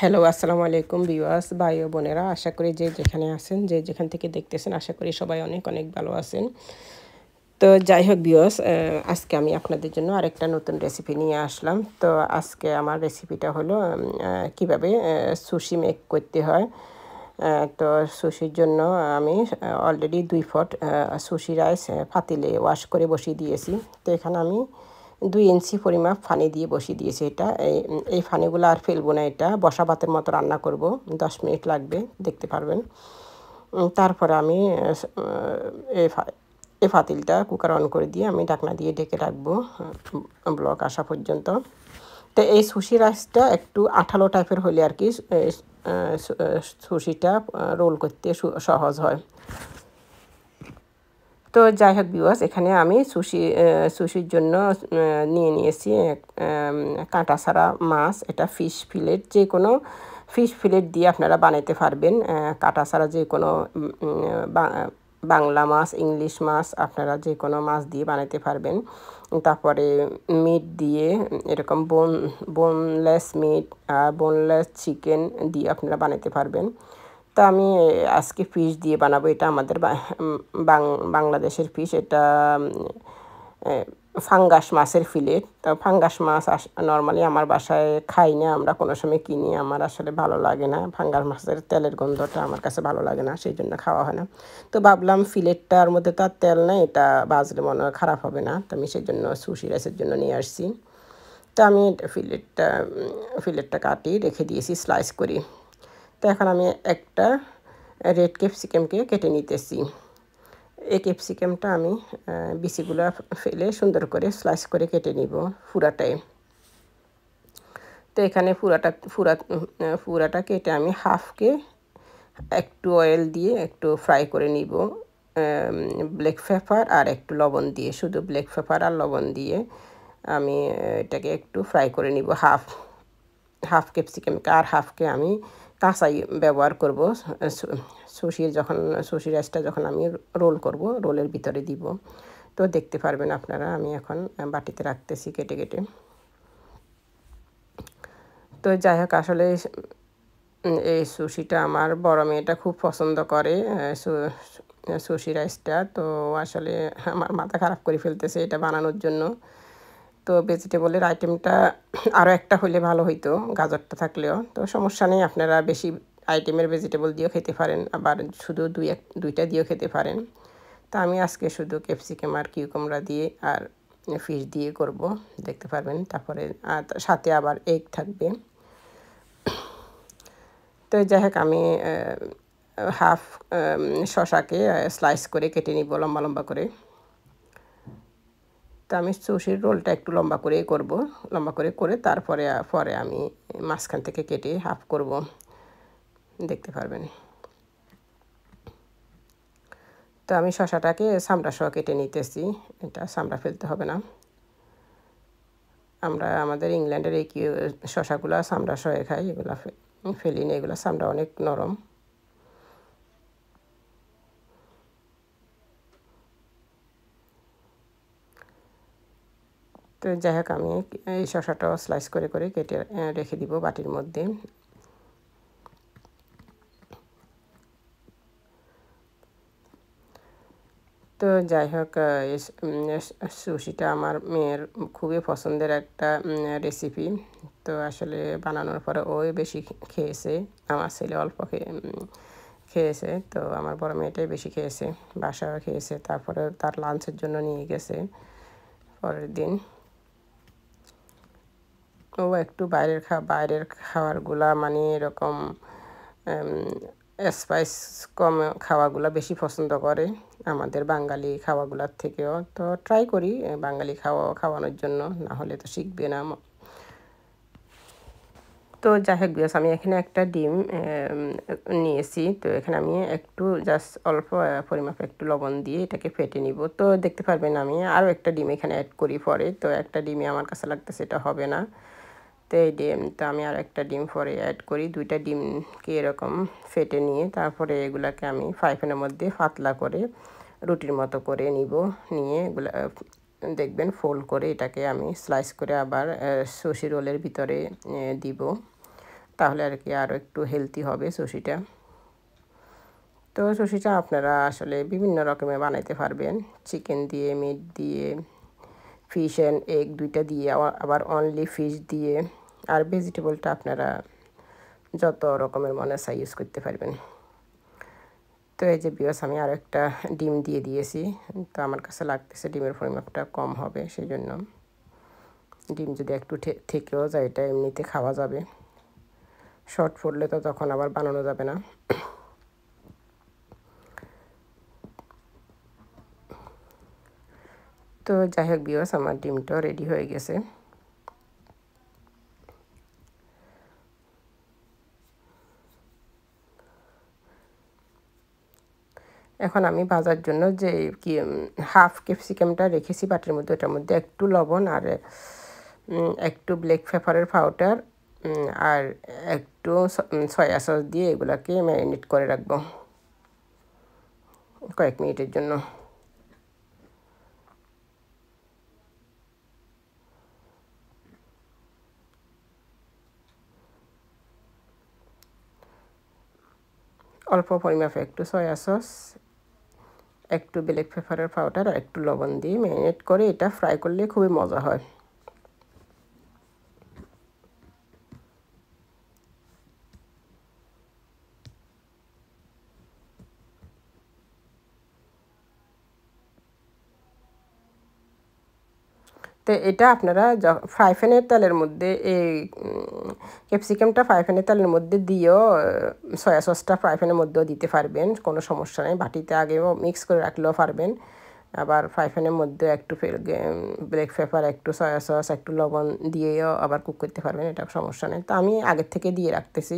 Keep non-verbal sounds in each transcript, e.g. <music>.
hello আসসালামু আলাইকুম বিওয়াস ভাই ও বোনেরা আশা করি যে যেখানে আছেন যে যেখান থেকে দেখতেছেন আশা করি সবাই অনেক অনেক ভালো আছেন তো যাই হোক বিওয়াস আজকে আমি আপনাদের জন্য আরেকটা নতুন রেসিপি নিয়ে আসলাম তো আজকে আমার রেসিপিটা হলো কিভাবে সুশি মেক করতে হয় তো সুশির জন্য আমি অলরেডি দুই ফট সুশি রাইস ফাতিলে ওয়াশ করে বসিয়ে দিয়েছি তো এখানে আমি দুই ইঞ্চি পরিমাপ ফানি দিয়ে বসিয়ে দিয়েছে এটা এই ফানিগুলো আর ফেলবো না এটা বসা ভাতের মতো রান্না করব দশ মিনিট লাগবে দেখতে পারবেন তারপরে আমি এই ফাতিলটা কুকার অন করে দিয়ে আমি ঢাকনা দিয়ে ঢেকে রাখবো ব্লক আসা পর্যন্ত তো এই সুশি রাইসটা একটু আঠালো টাইপের হলে আর কি সুশিটা রোল করতে সহজ হয় তো যাই হোক বিওয়াস এখানে আমি সুশি সুশির জন্য নিয়ে নিয়েছি কাঁটা সারা মাছ এটা ফিশ ফিলেট যে কোনো ফিশ ফিলেট দিয়ে আপনারা বানাইতে পারবেন কাঁটা সারা যে কোনো বাংলা মাছ ইংলিশ মাছ আপনারা যে কোনো মাছ দিয়ে বানাইতে পারবেন তারপরে মিট দিয়ে এরকম বোন বোনলেস মিট আর বোনলেস চিকেন দিয়ে আপনারা বানাইতে পারবেন তো আমি আজকে ফিশ দিয়ে বানাবো এটা আমাদের বাংলাদেশের ফিশ এটা ফাঙ্গাস মাছের ফিলেট তো ফাঙ্গাস মাছ নর্মালি আমার বাসায় খাই না আমরা কোনো সময় কিনি আমার আসলে ভালো লাগে না ফাঙ্গাস মাছের তেলের গন্ধটা আমার কাছে ভালো লাগে না সেই জন্য খাওয়া হয় না তো ভাবলাম ফিলেটটার মধ্যে তো আর তেল নেই এটা বাজলে মনে হয় খারাপ হবে না তো আমি সেই জন্য সুশি রাইসের জন্য নিয়ে আসছি তো আমি ফিলেটটা ফিলেটটা কাটি রেখে দিয়েছি স্লাইস করি তো এখন আমি একটা রেড ক্যাপসিকামকে কেটে নিতেছি এই ক্যাপসিকামটা আমি বিসিগুলো ফেলে সুন্দর করে স্লাইস করে কেটে নিব ফুরাটায় তো এখানে ফুরাটা ফুরা ফুরাটা কেটে আমি হাফকে একটু অয়েল দিয়ে একটু ফ্রাই করে নিব ব্ল্যাক পেপার আর একটু লবণ দিয়ে শুধু ব্ল্যাক পেপার আর লবণ দিয়ে আমি এটাকে একটু ফ্রাই করে নিব হাফ হাফ ক্যাপসিকামকে আর হাফকে আমি কাঁচাই ব্যবহার করব সুশির যখন সুশি রাইসটা যখন আমি রোল করব রোলের ভিতরে দিব তো দেখতে পারবেন আপনারা আমি এখন বাটিতে রাখতেছি কেটে কেটে তো যাই হোক আসলে এই সুশিটা আমার বড় মেয়েটা খুব পছন্দ করে সুশি রাইসটা তো আসলে আমার মাথা খারাপ করে ফেলতেছে এটা বানানোর জন্য তো ভেজিটেবলের আইটেমটা <clears throat> আরও একটা হলে ভালো হইতো গাজরটা থাকলেও তো সমস্যা নেই আপনারা বেশি আইটেমের ভেজিটেবল দিয়েও খেতে পারেন আবার শুধু দুই এক দুইটা দিয়েও খেতে পারেন তো আমি আজকে শুধু ক্যাপসিকাম আর কিউকুমড়া দিয়ে আর ফিশ দিয়ে করব দেখতে পারবেন তারপরে সাথে আবার এগ থাকবে তো যাই হোক আমি হাফ শশাকে স্লাইস করে কেটে নিব লম্বা লম্বা করে তো আমি সুশির রোলটা একটু লম্বা করেই করব লম্বা করে করে তারপরে পরে আমি মাঝখান থেকে কেটে হাফ করব দেখতে পারবেন তো আমি শশাটাকে সামড়া সহ কেটে নিতেছি এটা সামড়া ফেলতে হবে না আমরা আমাদের ইংল্যান্ডের এই কি শশাগুলো সামড়া সহ খাই এগুলো ফেলি এগুলো সামড়া অনেক নরম তো যাই হোক আমি এই শশাটাও স্লাইস করে করে কেটে রেখে দিব বাটির মধ্যে তো যাই হোক সুশিটা আমার মেয়ের খুবই পছন্দের একটা রেসিপি তো আসলে বানানোর পরে ওই বেশি খেয়েছে আমার ছেলে অল্প খেয়েছে তো আমার বড় মেয়েটাই বেশি খেয়েছে বাসাও খেয়েছে তারপরে তার লাঞ্চের জন্য নিয়ে গেছে পরের দিন একটু বাইরের খা বাইরের খাবারগুলা মানে এরকম স্পাইস কম খাওয়াগুলা বেশি পছন্দ করে আমাদের বাঙালি খাওয়াগুলোর থেকেও তো ট্রাই করি বাঙালি খাওয়া খাওয়ানোর জন্য না হলে তো শিখবে না তো যাই হোক বিয়াস আমি এখানে একটা ডিম নিয়েছি তো এখানে আমি একটু জাস্ট অল্প পরিমাপে একটু লবণ দিয়ে এটাকে ফেটে নিব তো দেখতে পারবেন আমি আরও একটা ডিম এখানে অ্যাড করি পরে তো একটা ডিমে আমার কাছে লাগতেছে এটা হবে না তো এই ডিম তো আমি আর একটা ডিম পরে অ্যাড করি দুইটা ডিমকে এরকম ফেটে নিয়ে তারপরে এগুলাকে আমি ফাইফেনের মধ্যে পাতলা করে রুটির মতো করে নিব নিয়ে এগুলা দেখবেন ফোল্ড করে এটাকে আমি স্লাইস করে আবার সসি রোলের ভিতরে দিব তাহলে আর কি আরও একটু হেলদি হবে সসিটা তো সসিটা আপনারা আসলে বিভিন্ন রকমে বানাইতে পারবেন চিকেন দিয়ে মিট দিয়ে ফিশ অ্যান্ড এগ দুইটা দিয়ে আবার অনলি ফিশ দিয়ে আর ভেজিটেবলটা আপনারা যত রকমের মনে চাই ইউজ করতে পারবেন তো এই যে বিয়স আমি আরও একটা ডিম দিয়ে দিয়েছি তো আমার কাছে লাগতেছে ডিমের পরিমাপটা কম হবে সেই জন্য ডিম যদি একটু থেকেও যায় এটা এমনিতে খাওয়া যাবে শর্ট পড়লে তো তখন আবার বানানো যাবে না তো যাই হোক বিয়স আমার ডিমটাও রেডি হয়ে গেছে এখন আমি ভাজার জন্য যে কি হাফ ক্যাপসিকামটা রেখেছি বাটির মধ্যে ওটার মধ্যে একটু লবণ আর একটু ব্ল্যাক পেপারের পাউডার আর একটু সয়া সস দিয়ে এগুলাকে ম্যারিনেট করে রাখবো কয়েক মিনিটের জন্য অল্প পরিমাপে একটু সয়া সস একটু ব্ল্যাক পেপারের পাউডার আর একটু লবণ দিয়ে ম্যারিনেট করে এটা ফ্রাই করলে খুবই মজা হয় তো এটা আপনারা ফ্রাই প্যানের তেলের মধ্যে এই ক্যাপসিকামটা ফ্রাই প্যানের তেলের মধ্যে দিয়েও সয়া সসটা ফ্রাই প্যানের মধ্যেও দিতে পারবেন কোনো সমস্যা নেই বাটিতে আগেও মিক্স করে রাখলেও পারবেন আবার ফ্রাই প্যানের মধ্যে একটু ব্রেক পেপার একটু সয়া সস একটু লবণ দিয়েও আবার কুক করতে পারবেন এটা সমস্যা নেই তো আমি আগের থেকে দিয়ে রাখতেছি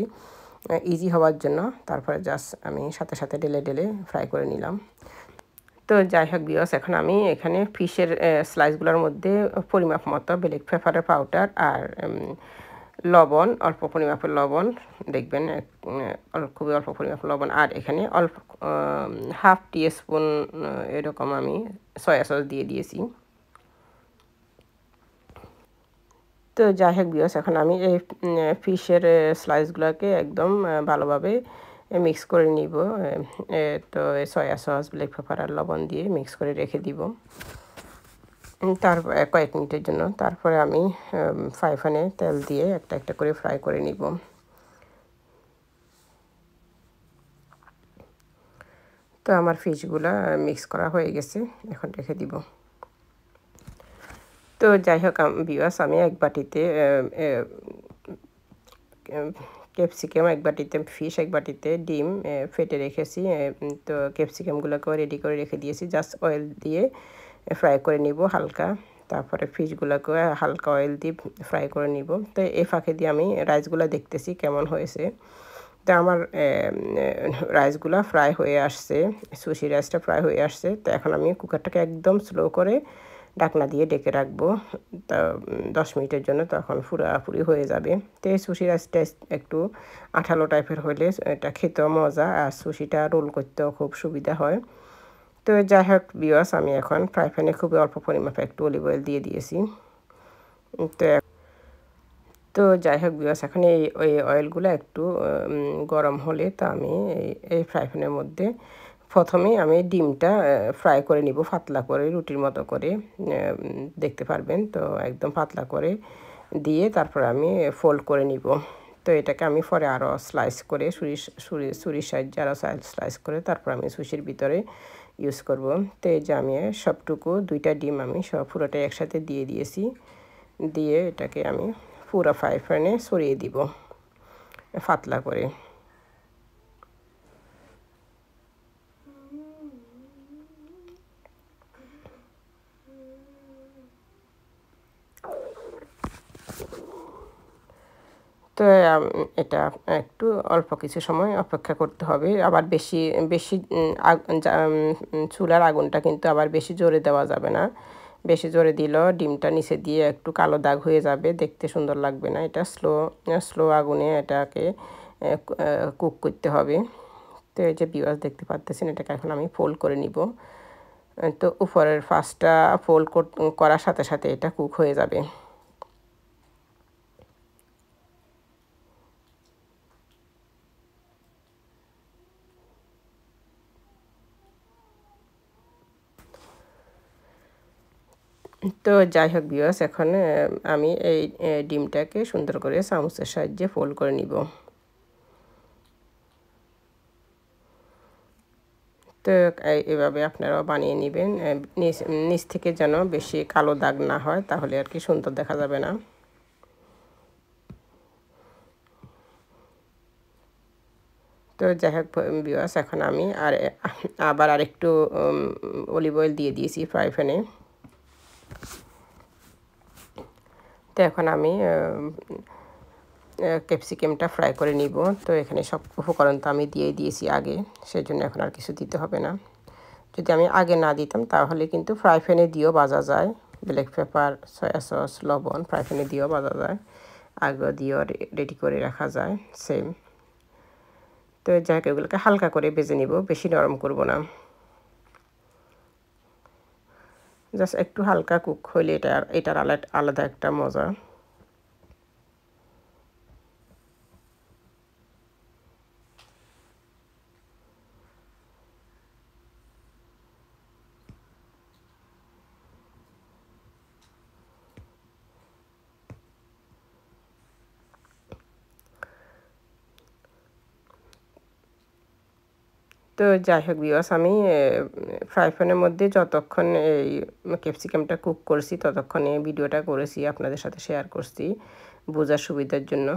ইজি হওয়ার জন্য তারপরে জাস্ট আমি সাথে সাথে ডেলে ডেলে ফ্রাই করে নিলাম তো যাই হোক বিয়স এখন আমি এখানে ফিশের স্লাইসগুলোর মধ্যে পরিমাপ মতো ব্ল্যাক পেপারের পাউডার আর লবণ অল্প পরিমাপের লবণ দেখবেন খুবই অল্প পরিমাপের লবণ আর এখানে অল্প হাফ স্পুন এরকম আমি সয়া সস দিয়ে দিয়েছি তো যাই হোক বিয়স এখন আমি এই ফিশের স্লাইসগুলোকে একদম ভালোভাবে মিক্স করে নিব তো সয়া সস ব্ল্যাক পেপার আর লবণ দিয়ে মিক্স করে রেখে দিব তারপর কয়েক মিনিটের জন্য তারপরে আমি ফ্রাই প্যানে তেল দিয়ে একটা একটা করে ফ্রাই করে নিব তো আমার ফিজগুলো মিক্স করা হয়ে গেছে এখন রেখে দিব তো যাই হোক বিওয়াস আমি এক বাটিতে ক্যাপসিকাম এক বাটিতে ফিশ এক বাটিতে ডিম ফেটে রেখেছি তো ক্যাপসিকামগুলোকেও রেডি করে রেখে দিয়েছি জাস্ট অয়েল দিয়ে ফ্রাই করে নিব হালকা তারপরে ফিশগুলোকেও হালকা অয়েল দিয়ে ফ্রাই করে নিব তো এই ফাঁকে দিয়ে আমি রাইসগুলো দেখতেছি কেমন হয়েছে তো আমার রাইসগুলো ফ্রাই হয়ে আসছে সুশি রাইসটা ফ্রাই হয়ে আসছে তো এখন আমি কুকারটাকে একদম স্লো করে ডাকনা দিয়ে ডেকে রাখবো তা দশ মিনিটের জন্য তখন ফুরাফুরি হয়ে যাবে তো এই সুশি রাইসটা একটু আঠালো টাইপের হলে এটা খেতেও মজা আর সুশিটা রোল করতেও খুব সুবিধা হয় তো যাই হোক বিওয়াস আমি এখন ফ্রাই প্যানে খুবই অল্প পরিমাপে একটু অলিভ অয়েল দিয়ে দিয়েছি তো তো যাই হোক বিওয়াস এখন এই ওই অয়েলগুলো একটু গরম হলে তা আমি এই ফ্রাই প্যানের মধ্যে প্রথমে আমি ডিমটা ফ্রাই করে নিব পাতলা করে রুটির মতো করে দেখতে পারবেন তো একদম পাতলা করে দিয়ে তারপর আমি ফোল্ড করে নিব তো এটাকে আমি পরে আরও স্লাইস করে সুরি সুরি সুরির সাহায্যে আরও স্লাইস করে তারপর আমি সুশির ভিতরে ইউজ করব তো এই যে আমি সবটুকু দুইটা ডিম আমি সব পুরোটা একসাথে দিয়ে দিয়েছি দিয়ে এটাকে আমি পুরো ফ্রাই প্যানে সরিয়ে দিব পাতলা করে তো এটা একটু অল্প কিছু সময় অপেক্ষা করতে হবে আবার বেশি বেশি চুলার আগুনটা কিন্তু আবার বেশি জোরে দেওয়া যাবে না বেশি জোরে দিল ডিমটা নিচে দিয়ে একটু কালো দাগ হয়ে যাবে দেখতে সুন্দর লাগবে না এটা স্লো স্লো আগুনে এটাকে কুক করতে হবে তো এই যে বিওয়াস দেখতে পাচ্ছেন এটাকে এখন আমি ফোল্ড করে নিব তো উপরের ফার্স্টটা ফোল্ড করার সাথে সাথে এটা কুক হয়ে যাবে তো যাই হোক বিবাস এখন আমি এই ডিমটাকে সুন্দর করে চামচের সাহায্যে ফোল্ড করে নিব তো এভাবে আপনারাও বানিয়ে নেবেন নিচ থেকে যেন বেশি কালো দাগ না হয় তাহলে আর কি সুন্দর দেখা যাবে না তো যাই হোক বিবাস এখন আমি আর আবার আরেকটু অলিভ অয়েল দিয়ে দিয়েছি ফ্রাই প্যানে তো এখন আমি ক্যাপসিকামটা ফ্রাই করে নিব তো এখানে সব উপকরণ তো আমি দিয়ে দিয়েছি আগে সেজন্য এখন আর কিছু দিতে হবে না যদি আমি আগে না দিতাম তাহলে কিন্তু ফ্রাই প্যানে দিয়েও বাজা যায় ব্ল্যাক পেপার সয়া সস লবণ ফ্রাই প্যানে দিয়েও বাজা যায় আগে দিয়েও রেডি করে রাখা যায় সেম তো যাই হোক হালকা করে বেজে নিব বেশি নরম করব না জাস্ট একটু হালকা কুক হইলে এটা এটার আলাদা আলাদা একটা মজা তো যাই হোক বিবাস আমি ফ্রাই ফোনের মধ্যে যতক্ষণ এই ক্যাপসিকামটা কুক করছি ততক্ষণ এই ভিডিওটা করেছি আপনাদের সাথে শেয়ার করছি বোঝার সুবিধার জন্য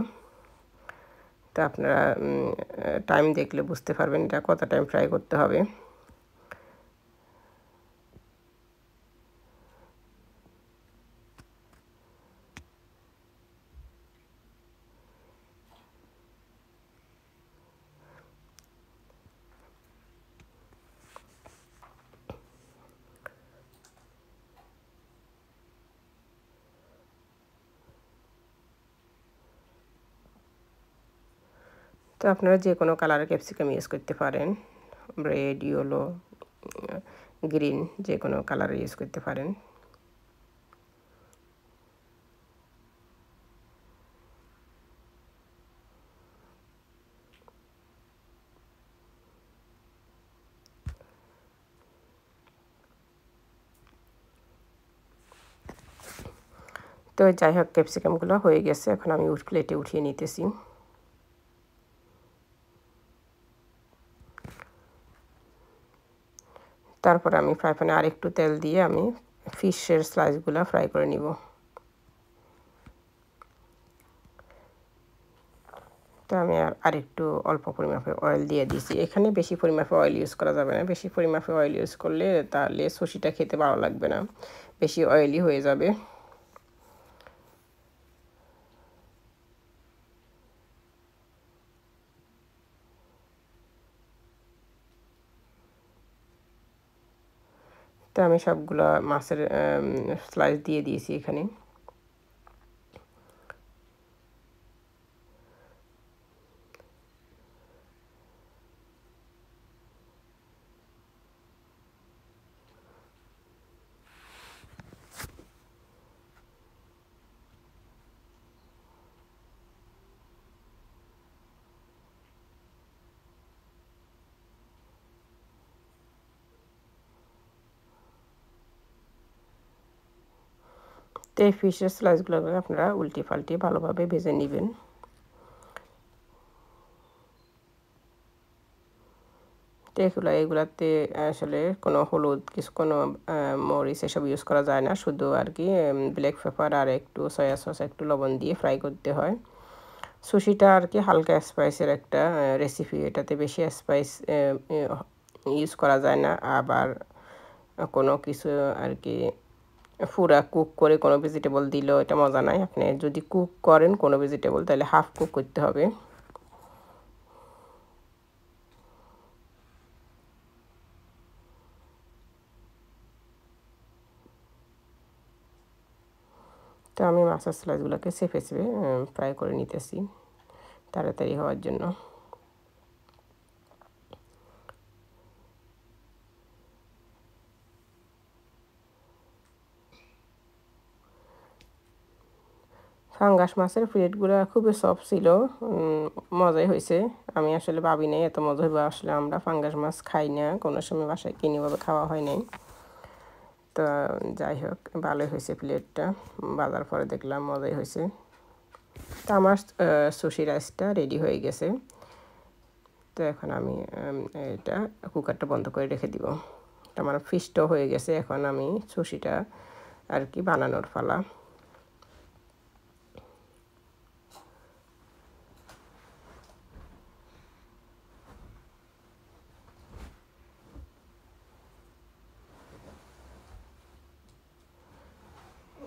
তা আপনারা টাইম দেখলে বুঝতে পারবেন এটা কত টাইম ফ্রাই করতে হবে তো আপনারা যে কোনো কালারের ক্যাপসিকাম ইউজ করতে পারেন রেড ইয়েলো গ্রিন যে কোনো কালার ইউজ করতে পারেন তো যাই হোক ক্যাপসিকামগুলো হয়ে গেছে এখন আমি উঠ প্লেটে উঠিয়ে নিতেছি তারপর আমি ফ্রাই প্যানে আরেকটু তেল দিয়ে আমি ফিশের স্লাইসগুলো ফ্রাই করে নিব তো আমি আর আরেকটু অল্প পরিমাপে অয়েল দিয়ে দিছি এখানে বেশি পরিমাপে অয়েল ইউজ করা যাবে না বেশি পরিমাপে অয়েল ইউজ করলে তাহলে সুশিটা খেতে ভালো লাগবে না বেশি অয়েলি হয়ে যাবে আমি সবগুলো মাছের স্লাইস দিয়ে দিয়েছি এখানে তো এই ফিশের স্লাইসগুলোকে আপনারা উল্টি পাল্টি ভালোভাবে ভেজে নেবেন তো এগুলো এগুলাতে আসলে কোনো হলুদ কিছু কোনো মরিচ এসব ইউজ করা যায় না শুধু আর কি ব্ল্যাক পেপার আর একটু সয়া সস একটু লবণ দিয়ে ফ্রাই করতে হয় সুশিটা আর কি হালকা স্পাইসের একটা রেসিপি এটাতে বেশি স্পাইস ইউজ করা যায় না আবার কোনো কিছু আর কি ফুরা কুক করে কোনো ভেজিটেবল দিল এটা মজা নাই আপনি যদি কুক করেন কোনো ভেজিটেবল তাহলে হাফ কুক করতে হবে তো আমি মাছের স্লাইসগুলোকে সেফে সেফে ফ্রাই করে নিতেছি তাড়াতাড়ি হওয়ার জন্য পাঙ্গাস মাছের প্লেটগুলো খুবই সফট ছিল মজাই হয়েছে আমি আসলে ভাবি নাই এত মজা হইব আসলে আমরা পাঙ্গাস মাছ খাই না কোনো সময় বাসায় ভাবে খাওয়া হয় নাই তো যাই হোক ভালোই হয়েছে প্লেটটা বাজার পরে দেখলাম মজাই হয়েছে তো আমার সুশি রাইসটা রেডি হয়ে গেছে তো এখন আমি এটা কুকারটা বন্ধ করে রেখে দিব আমার ফিশটাও হয়ে গেছে এখন আমি সুশিটা আর কি বানানোর ফালা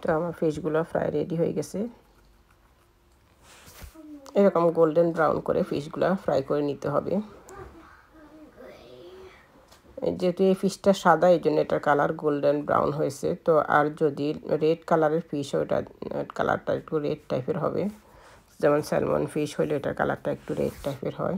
তো আমার ফিশগুলো ফ্রাই রেডি হয়ে গেছে এরকম গোল্ডেন ব্রাউন করে ফিশগুলো ফ্রাই করে নিতে হবে যেহেতু এই ফিশটা সাদা এই জন্য এটার কালার গোল্ডেন ব্রাউন হয়েছে তো আর যদি রেড কালারের ফিশ ওটা কালারটা একটু রেড টাইপের হবে যেমন স্যালমন ফিশ হলে এটার কালারটা একটু রেড টাইপের হয়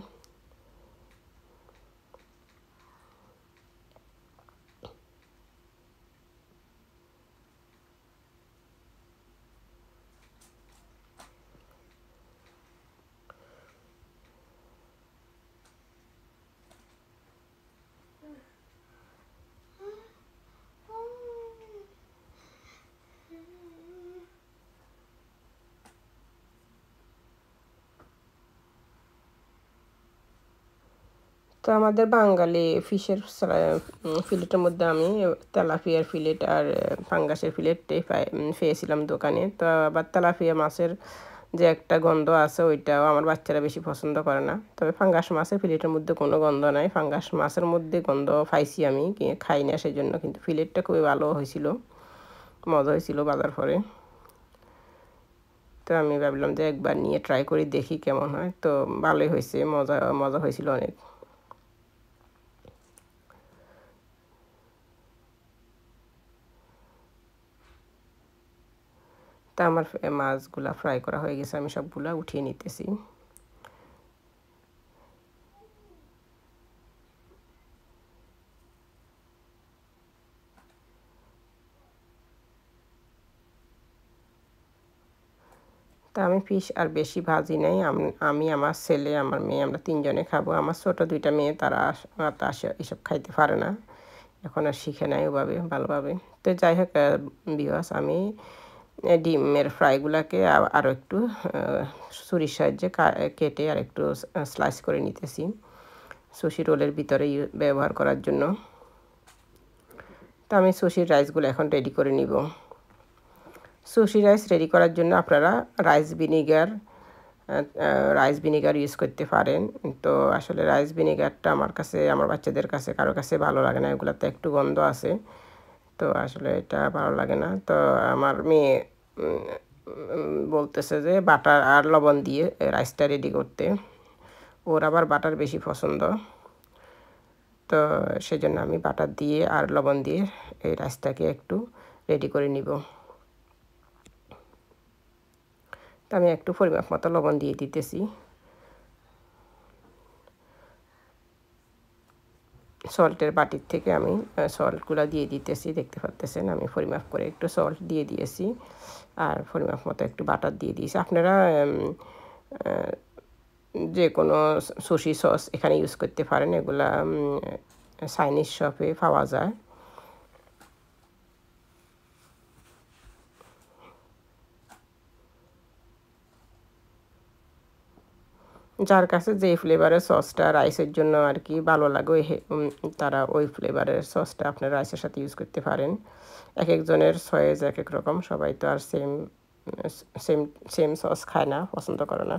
তো আমাদের বাঙালি ফিশের ফিলেটের মধ্যে আমি তেলাফিয়ার ফিলেট আর পাঙ্গাসের ফিলেটটাই পেয়েছিলাম দোকানে তো আবার তেলাফিয়া মাছের যে একটা গন্ধ আছে ওইটাও আমার বাচ্চারা বেশি পছন্দ করে না তবে ফাঙ্গাস মাছের ফিলেটের মধ্যে কোনো গন্ধ নাই ফাঙ্গাস মাছের মধ্যে গন্ধ পাইছি আমি খাই না সেই জন্য কিন্তু ফিলেটটা খুবই ভালো হয়েছিল মজা হয়েছিল বাজার পরে তো আমি ভাবলাম যে একবার নিয়ে ট্রাই করি দেখি কেমন হয় তো ভালোই হয়েছে মজা মজা হয়েছিল অনেক তা আমার মাছগুলা ফ্রাই করা হয়ে গেছে আমি সবগুলা উঠিয়ে নিতেছি তা আমি ফিশ আর বেশি ভাজি নাই আমি আমার ছেলে আমার মেয়ে আমরা তিনজনে খাবো আমার ছোট দুইটা মেয়ে তারা আসে এসব খাইতে পারে না এখন আর শিখে নাই ওভাবে ভালোভাবে তো যাই হোক বিহাস আমি ডিমের ফ্রাইগুলোকে আরও একটু ছুরির সাহায্যে কেটে আর একটু স্লাইস করে নিতেছি সুশি রোলের ভিতরে ব্যবহার করার জন্য তো আমি সুশির রাইসগুলো এখন রেডি করে নিব সুশি রাইস রেডি করার জন্য আপনারা rice vinegar rice vinegar use করতে পারেন তো আসলে রাইস ভিনিগারটা আমার কাছে আমার বাচ্চাদের কাছে কারো কাছে ভালো লাগে না এগুলোতে একটু গন্ধ আছে তো আসলে এটা ভালো লাগে না তো আমার মেয়ে বলতেছে যে বাটার আর লবণ দিয়ে রাইসটা রেডি করতে ওর আবার বাটার বেশি পছন্দ তো সেই জন্য আমি বাটার দিয়ে আর লবণ দিয়ে এই রাইসটাকে একটু রেডি করে নিব তো আমি একটু পরিমাপ মতো লবণ দিয়ে দিতেছি সল্টের বাটির থেকে আমি সল্টগুলো দিয়ে দিতেছি দেখতে পাচ্ছেন আমি পরিমাপ করে একটু সল্ট দিয়ে দিয়েছি আর পরিমাপ মতো একটু বাটার দিয়ে দিয়েছি আপনারা যে কোনো সুশি সস এখানে ইউজ করতে পারেন এগুলা চাইনিজ শপে পাওয়া যায় যার কাছে যে ফ্লেভারের সসটা রাইসের জন্য আর কি ভালো লাগে তারা ওই ফ্লেভারের সসটা আপনার রাইসের সাথে ইউজ করতে পারেন এক একজনের সয়েজ এক এক রকম সবাই তো আর সেম সেম সেম সস খায় না পছন্দ করে না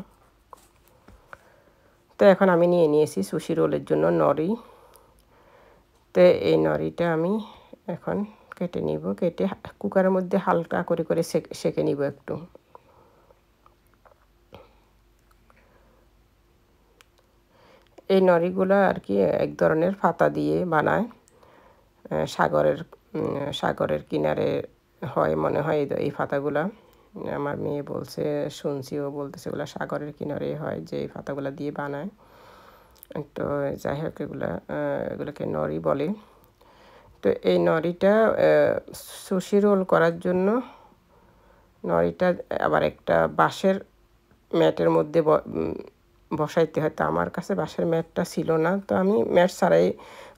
তো এখন আমি নিয়ে নিয়েছি সুশি রোলের জন্য নরি তো এই নরিটা আমি এখন কেটে নিব কেটে কুকারের মধ্যে হালকা করে করে সেকে নিব একটু এই নড়িগুলো আর কি এক ধরনের ফাতা দিয়ে বানায় সাগরের সাগরের কিনারে হয় মনে হয় এই ফাতাগুলা আমার মেয়ে বলছে শুনছি ও বলতেছে ওগুলো সাগরের কিনারে হয় যে এই ফাতাগুলা দিয়ে বানায় তো যাই হোক এগুলা এগুলোকে নড়ি বলে তো এই নড়িটা সুশি রোল করার জন্য নড়িটা আবার একটা বাঁশের ম্যাটের মধ্যে বসাইতে হয়তো আমার কাছে বাসার ম্যাটটা ছিল না তো আমি ম্যাট ছাড়াই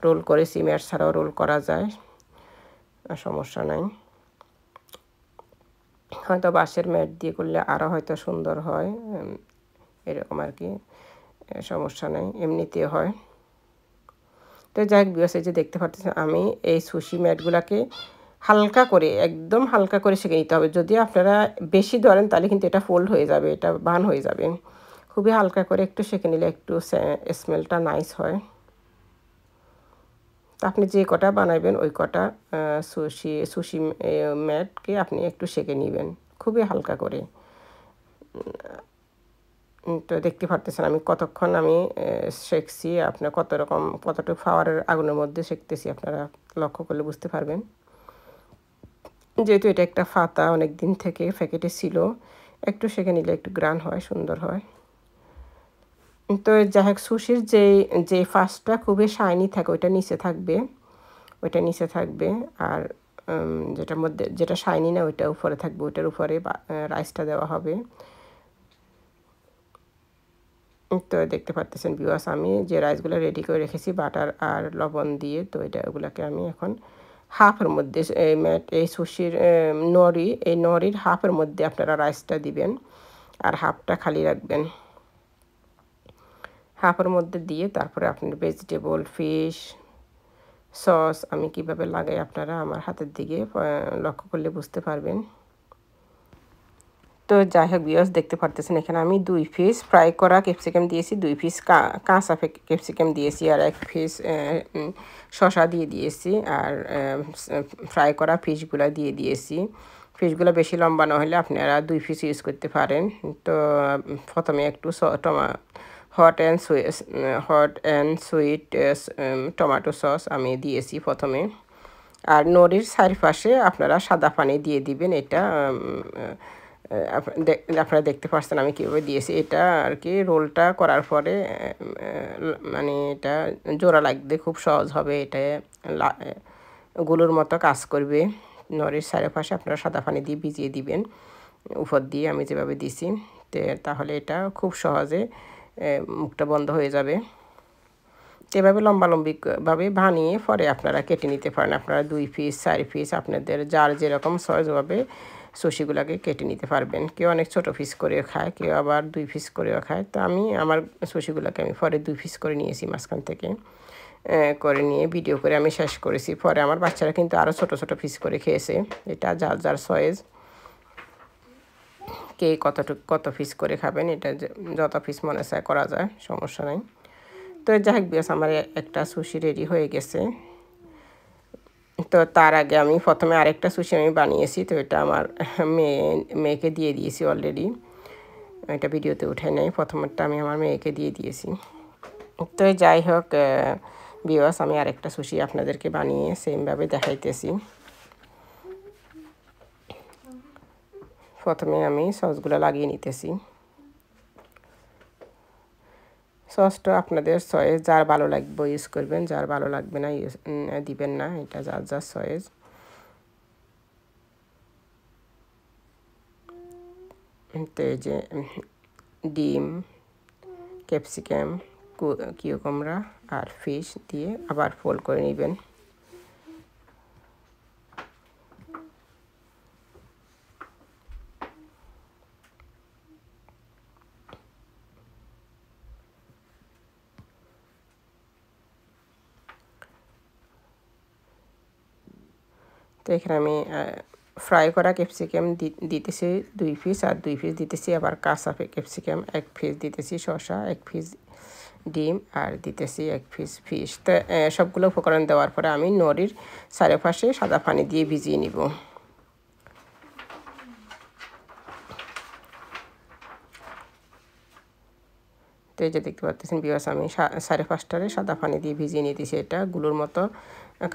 রোল করেছি ম্যাট ছাড়াও রোল করা যায় সমস্যা নাই হয়তো বাঁশের ম্যাট দিয়ে করলে আরও হয়তো সুন্দর হয় এরকম আর কি সমস্যা নেই এমনিতে হয় তো যাই হোক যে দেখতে পাচ্ছেন আমি এই সুশি ম্যাটগুলোকে হালকা করে একদম হালকা করে শিখে নিতে হবে যদি আপনারা বেশি ধরেন তাহলে কিন্তু এটা ফোল্ড হয়ে যাবে এটা বান হয়ে যাবে খুবই হালকা করে একটু সেঁকে নিলে একটু স্মেলটা নাইস হয় তা আপনি যে কটা বানাবেন ওই কটা সুশি সুশি ম্যাটকে আপনি একটু সেঁকে নেবেন খুবই হালকা করে তো দেখতে পারতেছেন আমি কতক্ষণ আমি শেখছি আপনার কত রকম কতটুকু ফাওয়ারের আগুনের মধ্যে শেখতেছি আপনারা লক্ষ্য করলে বুঝতে পারবেন যেহেতু এটা একটা ফাতা অনেক দিন থেকে প্যাকেটে ছিল একটু সেখানে নিলে একটু গ্রান হয় সুন্দর হয় তো যাই হোক সুশির যে যে ফার্স্টটা খুবই শাইনি থাকে ওইটা নিচে থাকবে ওইটা নিচে থাকবে আর যেটার মধ্যে যেটা শাইনি না ওইটা উপরে থাকবে ওইটার উপরে রাইসটা দেওয়া হবে তো দেখতে পারতেছেন বিওয়াস আমি যে রাইসগুলো রেডি করে রেখেছি বাটার আর লবণ দিয়ে তো এটা ওগুলোকে আমি এখন হাফের মধ্যে এই সুশির নরি এই নরির হাফের মধ্যে আপনারা রাইসটা দিবেন আর হাফটা খালি রাখবেন হাফের মধ্যে দিয়ে তারপরে আপনার ভেজিটেবল ফিশ সস আমি কিভাবে লাগাই আপনারা আমার হাতের দিকে লক্ষ্য করলে বুঝতে পারবেন তো যাই হোক বিয়স দেখতে পারতেছেন এখানে আমি দুই পিস ফ্রাই করা ক্যাপসিকাম দিয়েছি দুই পিস কাঁচা ক্যাপসিকাম দিয়েছি আর এক পিস শশা দিয়ে দিয়েছি আর ফ্রাই করা ফিশগুলো দিয়ে দিয়েছি ফিশগুলো বেশি লম্বা না হলে আপনারা দুই পিস ইউজ করতে পারেন তো প্রথমে একটু টমা hot and sweet hot and sweet tomato sauce আমি দিয়েছি প্রথমে আর নড়ির চারিপাশে আপনারা সাদা পানি দিয়ে দিবেন এটা আপনারা দেখতে পাচ্ছেন আমি কীভাবে দিয়েছি এটা আর কি রোলটা করার পরে মানে এটা জোড়া লাগতে খুব সহজ হবে এটা গুলোর মতো কাজ করবে নড়ির চারিপাশে আপনারা সাদা পানি দিয়ে ভিজিয়ে দিবেন উপর দিয়ে আমি যেভাবে দিছি তাহলে এটা খুব সহজে মুখটা বন্ধ হয়ে যাবে এভাবে লম্বালম্বিভাবে বানিয়ে পরে আপনারা কেটে নিতে পারেন আপনারা দুই পিস চার পিস আপনাদের যার যেরকম সহজভাবে সুশিগুলোকে কেটে নিতে পারবেন কেউ অনেক ছোট পিস করেও খায় কেউ আবার দুই পিস করেও খায় তো আমি আমার সুশিগুলোকে আমি পরে দুই পিস করে নিয়েছি মাঝখান থেকে করে নিয়ে ভিডিও করে আমি শেষ করেছি পরে আমার বাচ্চারা কিন্তু আরও ছোট ছোট পিস করে খেয়েছে এটা যার যার সয়েজ কে কতটুকু কত পিস করে খাবেন এটা যত পিস মনে চায় করা যায় সমস্যা নেই তো যাই হোক বিয়াস আমার একটা সুশি রেডি হয়ে গেছে তো তার আগে আমি প্রথমে আরেকটা সুশি আমি বানিয়েছি তো এটা আমার মেয়ে মেয়েকে দিয়ে দিয়েছি অলরেডি এটা ভিডিওতে উঠে নেই প্রথমেরটা আমি আমার মেয়েকে দিয়ে দিয়েছি তো যাই হোক বিওয়াস আমি আরেকটা সুশি আপনাদেরকে বানিয়ে সেমভাবে দেখাইতেছি প্রথমে আমি সসগুলো লাগিয়ে নিতেছি সসটা আপনাদের সয়েজ যার ভালো লাগবে ইউজ করবেন যার ভালো লাগবে না ইউজ দিবেন না এটা যার যার সয়েজ তো এই যে ডিম ক্যাপসিকাম কিউকুমড়া আর ফিশ দিয়ে আবার ফোল্ড করে নেবেন এখানে আমি ফ্রাই করা ক্যাপসিকাম দিতেছি দুই পিস আর দুই পিস দিতেছি আবার কাঁচা ক্যাপসিকাম এক পিস দিতেছি শসা এক পিস ডিম আর দিতেছি এক পিস ফিস তো সবগুলো উপকরণ দেওয়ার পরে আমি নড়ির চারপাশে সাদা পানি দিয়ে ভিজিয়ে নিব তো এই যে দেখতে পাচ্ছেন বিয়াস আমি সাড়ে পাঁচটারে সাদা পানি দিয়ে ভিজিয়ে নিতেছি এটা গুলোর মতো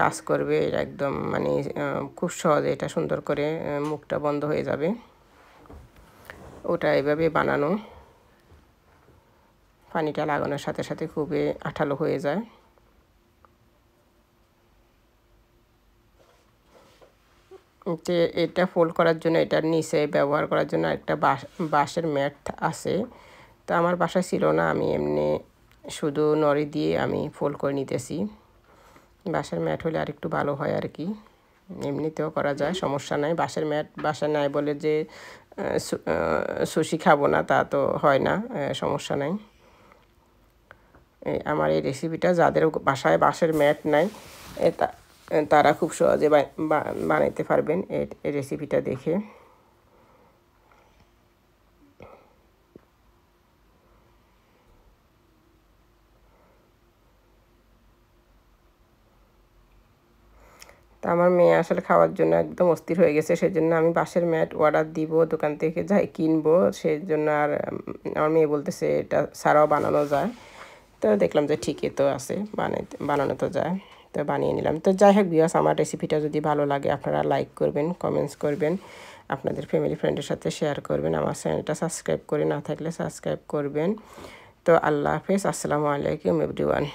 কাজ করবে এটা একদম মানে খুব সহজে এটা সুন্দর করে মুখটা বন্ধ হয়ে যাবে ওটা এভাবে বানানো পানিটা লাগানোর সাথে সাথে খুবই আঠালো হয়ে যায় যে এটা ফোল্ড করার জন্য এটার নিচে ব্যবহার করার জন্য একটা বাঁশ বাঁশের ম্যাট আছে তো আমার বাসা ছিল না আমি এমনি শুধু নড়ি দিয়ে আমি ফোল্ড করে নিতেছি বাঁশের ম্যাট হলে আর একটু ভালো হয় আর কি এমনিতেও করা যায় সমস্যা নাই বাঁশের ম্যাট বাসা নাই বলে যে সুশি খাবো না তা তো হয় না সমস্যা নাই আমার এই রেসিপিটা যাদের বাসায় বাঁশের ম্যাট নাই তারা খুব সহজে বানাইতে পারবেন এই রেসিপিটা দেখে তা আমার মেয়ে আসলে খাওয়ার জন্য একদম অস্থির হয়ে গেছে সেজন্য আমি বাসের ম্যাট অর্ডার দিব দোকান থেকে যাই কিনবো সেই জন্য আর আমার মেয়ে বলতেছে এটা ছাড়াও বানানো যায় তো দেখলাম যে ঠিকই তো আছে বানাইতে বানানো তো যায় তো বানিয়ে নিলাম তো যাই হোক বিয়াস আমার রেসিপিটা যদি ভালো লাগে আপনারা লাইক করবেন কমেন্টস করবেন আপনাদের ফ্যামিলি ফ্রেন্ডের সাথে শেয়ার করবেন আমার চ্যানেলটা সাবস্ক্রাইব করে না থাকলে সাবস্ক্রাইব করবেন তো আল্লাহ হাফেজ আসসালামু আলাইকুম এভরিওয়ান